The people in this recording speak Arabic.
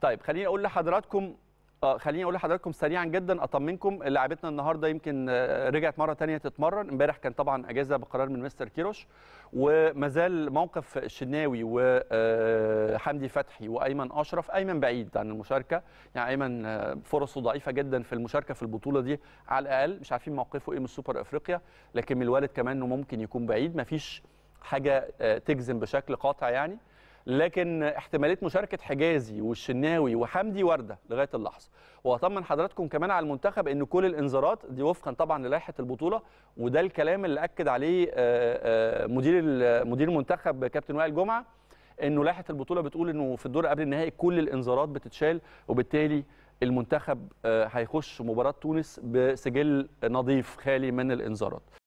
طيب خليني اقول لحضراتكم اه خليني اقول لحضراتكم سريعا جدا اطمنكم لاعبتنا النهارده يمكن آه، رجعت مره ثانيه تتمرن امبارح كان طبعا اجازه بقرار من مستر كيروش ومازال موقف الشناوي وحمدي آه، فتحي وايمن اشرف ايمن بعيد عن المشاركه يعني ايمن آه، فرصه ضعيفه جدا في المشاركه في البطوله دي على الاقل مش عارفين موقفه ايه من سوبر افريقيا لكن من الوارد كمان انه ممكن يكون بعيد مفيش حاجه تجزم بشكل قاطع يعني لكن احتماليه مشاركه حجازي والشناوي وحمدي وارده لغايه اللحظه واطمن حضراتكم كمان على المنتخب ان كل الانذارات دي وفقا طبعا للائحه البطوله وده الكلام اللي اكد عليه آه، آه، مدير مدير المنتخب كابتن وائل جمعه انه لائحه البطوله بتقول انه في الدور قبل النهائي كل الانذارات بتتشال وبالتالي المنتخب آه، هيخش مباراه تونس بسجل نظيف خالي من الانذارات